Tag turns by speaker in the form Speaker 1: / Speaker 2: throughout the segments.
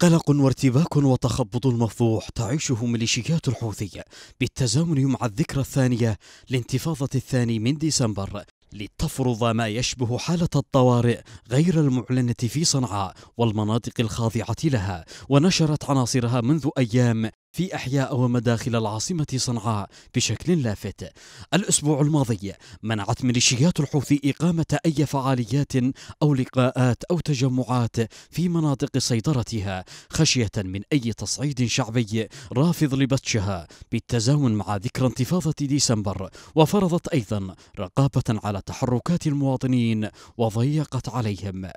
Speaker 1: قلق وارتباك وتخبط مفضوح تعيشه ميليشيات الحوثية بالتزامن مع الذكرى الثانية لانتفاضة الثاني من ديسمبر لتفرض ما يشبه حالة الطوارئ غير المعلنة في صنعاء والمناطق الخاضعة لها ونشرت عناصرها منذ أيام في أحياء ومداخل العاصمة صنعاء بشكل لافت. الأسبوع الماضي منعت ميليشيات الحوثي إقامة أي فعاليات أو لقاءات أو تجمعات في مناطق سيطرتها خشية من أي تصعيد شعبي رافض لبطشها بالتزامن مع ذكرى انتفاضة ديسمبر وفرضت أيضا رقابة على تحركات المواطنين وضيقت عليهم.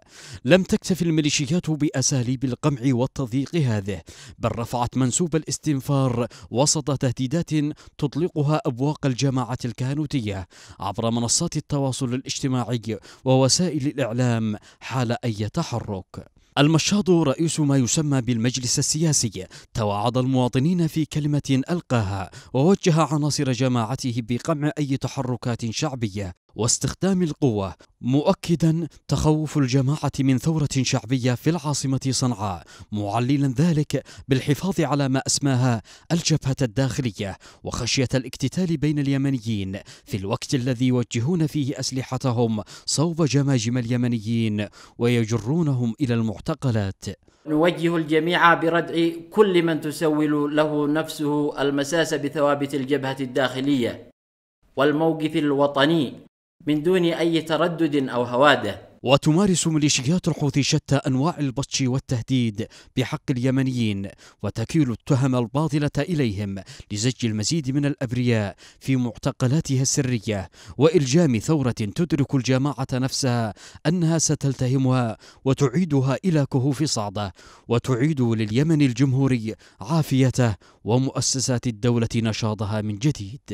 Speaker 1: لم تكتف الميليشيات بأساليب القمع والتضييق هذه بل رفعت منسوب الاستخدام الاستنفار وسط تهديدات تطلقها أبواق الجماعة الكهنوتية عبر منصات التواصل الاجتماعي ووسائل الإعلام حال أي تحرك المشاض رئيس ما يسمى بالمجلس السياسي توعد المواطنين في كلمة ألقاها ووجه عناصر جماعته بقمع أي تحركات شعبية واستخدام القوة مؤكدا تخوف الجماعة من ثورة شعبية في العاصمة صنعاء معللا ذلك بالحفاظ على ما أسماها الجبهة الداخلية وخشية الاكتتال بين اليمنيين في الوقت الذي يوجهون فيه أسلحتهم صوب جماجم اليمنيين ويجرونهم إلى المعتقلات
Speaker 2: نوجه الجميع بردع كل من تسول له نفسه المساس بثوابت الجبهة الداخلية والموقف الوطني من دون أي تردد أو هواده
Speaker 1: وتمارس ميليشيات الحوثي شتى انواع البطش والتهديد بحق اليمنيين وتكيل التهم الباطله اليهم لزج المزيد من الابرياء في معتقلاتها السريه والجام ثوره تدرك الجماعه نفسها انها ستلتهمها وتعيدها الى كهوف صعده وتعيد لليمن الجمهوري عافيته ومؤسسات الدوله نشاطها من جديد.